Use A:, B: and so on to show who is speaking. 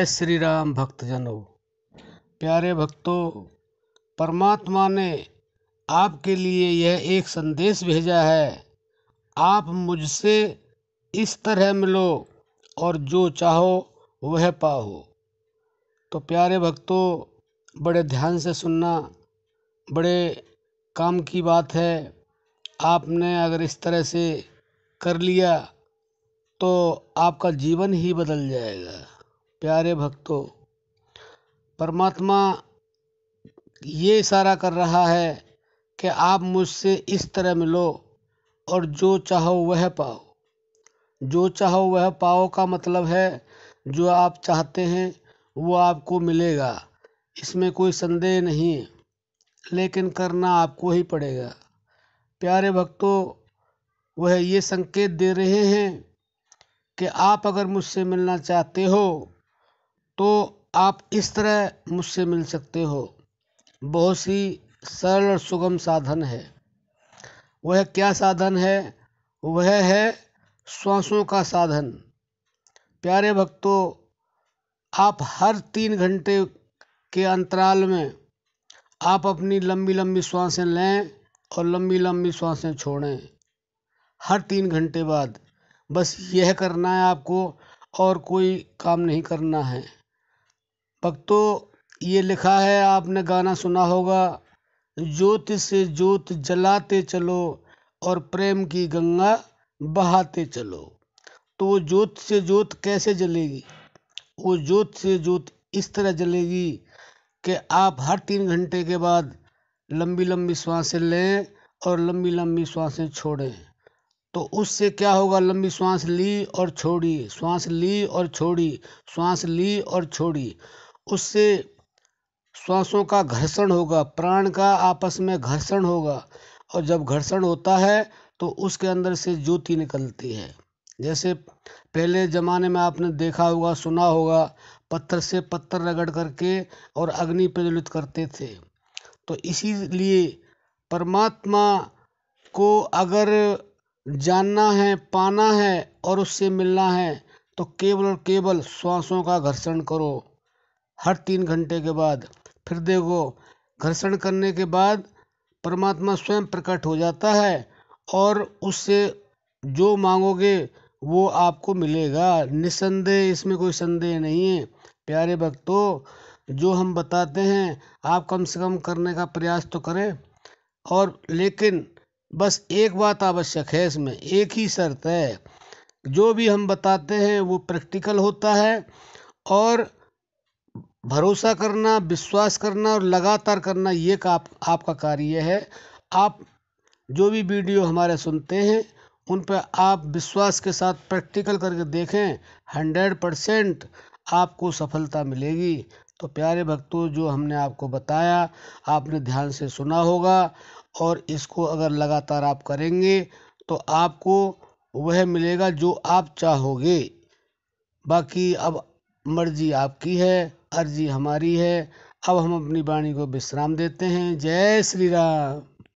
A: जय श्री राम भक्तजनों प्यारे भक्तों परमात्मा ने आपके लिए यह एक संदेश भेजा है आप मुझसे इस तरह मिलो और जो चाहो वह पाओ तो प्यारे भक्तों बड़े ध्यान से सुनना बड़े काम की बात है आपने अगर इस तरह से कर लिया तो आपका जीवन ही बदल जाएगा प्यारे भक्तों परमात्मा ये इशारा कर रहा है कि आप मुझसे इस तरह मिलो और जो चाहो वह पाओ जो चाहो वह पाओ का मतलब है जो आप चाहते हैं वो आपको मिलेगा इसमें कोई संदेह नहीं लेकिन करना आपको ही पड़ेगा प्यारे भक्तों वह ये संकेत दे रहे हैं कि आप अगर मुझसे मिलना चाहते हो तो आप इस तरह मुझसे मिल सकते हो बहुत सी सरल और सुगम साधन है वह क्या साधन है वह है श्वासों का साधन प्यारे भक्तों आप हर तीन घंटे के अंतराल में आप अपनी लंबी लंबी सांसें लें और लंबी लंबी सांसें छोड़ें हर तीन घंटे बाद बस यह करना है आपको और कोई काम नहीं करना है भक्तो तो ये लिखा है आपने गाना सुना होगा जोत से जोत जलाते चलो और प्रेम की गंगा बहाते चलो तो वो जोत से जोत कैसे जलेगी वो जोत से जोत इस तरह जलेगी कि आप हर तीन घंटे के बाद लंबी लंबी सांसें लें और लंबी लंबी सांसें छोड़ें तो उससे क्या होगा लंबी सांस ली और छोड़ी सांस ली और छोड़ी सांस ली और छोड़ी उससे श्वासों का घर्षण होगा प्राण का आपस में घर्षण होगा और जब घर्षण होता है तो उसके अंदर से ज्योति निकलती है जैसे पहले ज़माने में आपने देखा होगा सुना होगा पत्थर से पत्थर रगड़ करके और अग्नि प्रज्वलित करते थे तो इसीलिए परमात्मा को अगर जानना है पाना है और उससे मिलना है तो केवल और केवल श्वासों का घर्षण करो हर तीन घंटे के बाद फिर देखो घर्षण करने के बाद परमात्मा स्वयं प्रकट हो जाता है और उससे जो मांगोगे वो आपको मिलेगा निसंदेह इसमें कोई संदेह नहीं है प्यारे भक्तों जो हम बताते हैं आप कम से कम करने का प्रयास तो करें और लेकिन बस एक बात आवश्यक है इसमें एक ही शर्त है जो भी हम बताते हैं वो प्रैक्टिकल होता है और भरोसा करना विश्वास करना और लगातार करना ये आप आपका कार्य है आप जो भी वीडियो हमारे सुनते हैं उन पर आप विश्वास के साथ प्रैक्टिकल करके देखें हंड्रेड परसेंट आपको सफलता मिलेगी तो प्यारे भक्तों जो हमने आपको बताया आपने ध्यान से सुना होगा और इसको अगर लगातार आप करेंगे तो आपको वह मिलेगा जो आप चाहोगे बाकी अब मर्जी आपकी है अर्ज़ी हमारी है अब हम अपनी वाणी को विश्राम देते हैं जय श्री राम